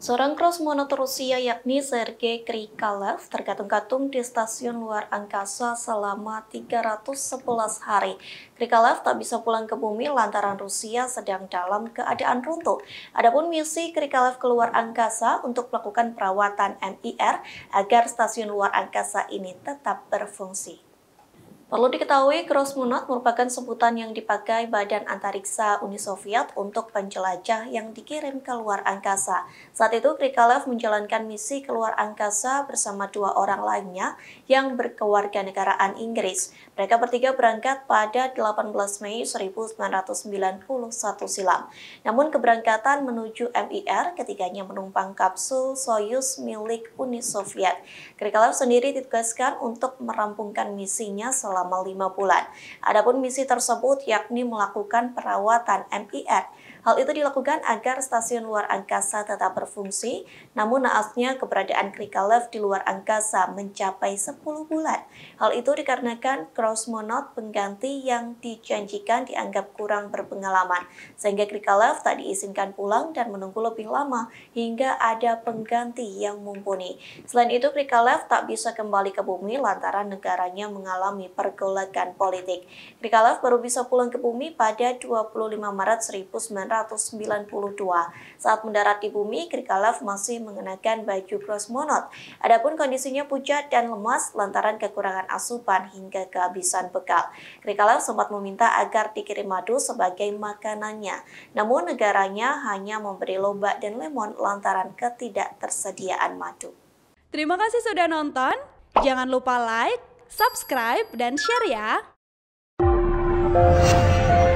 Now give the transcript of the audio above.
Seorang kru Rusia yakni Sergei Krikalev tergantung-gantung di stasiun luar angkasa selama 311 hari. Krikalev tak bisa pulang ke bumi lantaran Rusia sedang dalam keadaan runtuh. Adapun misi Krikalev keluar angkasa untuk melakukan perawatan MIR agar stasiun luar angkasa ini tetap berfungsi. Perlu diketahui, Krosmonot merupakan sebutan yang dipakai Badan Antariksa Uni Soviet untuk penjelajah yang dikirim ke luar angkasa. Saat itu, Krikalev menjalankan misi ke luar angkasa bersama dua orang lainnya yang berkewarganegaraan Inggris. Mereka bertiga berangkat pada 18 Mei 1991 silam. Namun keberangkatan menuju MIR ketiganya menumpang kapsul Soyuz milik Uni Soviet. Krikalev sendiri ditugaskan untuk merampungkan misinya selama selama lima bulan. Adapun misi tersebut yakni melakukan perawatan MIR Hal itu dilakukan agar stasiun luar angkasa tetap berfungsi, namun naasnya keberadaan Krikalev di luar angkasa mencapai 10 bulan. Hal itu dikarenakan kosmonot pengganti yang dijanjikan dianggap kurang berpengalaman, sehingga Krikalev tak diizinkan pulang dan menunggu lebih lama hingga ada pengganti yang mumpuni. Selain itu, Krikalev tak bisa kembali ke bumi lantaran negaranya mengalami pergolakan politik. Krikalev baru bisa pulang ke bumi pada 25 Maret 1990 1992. Saat mendarat di bumi, Krikalev masih mengenakan baju kosmonot. Adapun kondisinya pucat dan lemas lantaran kekurangan asupan hingga kehabisan bekal. Krikalev sempat meminta agar dikirim madu sebagai makanannya. Namun negaranya hanya memberi lobak dan lemon lantaran ketidaktersediaan madu. Terima kasih sudah nonton. Jangan lupa like, subscribe, dan share ya.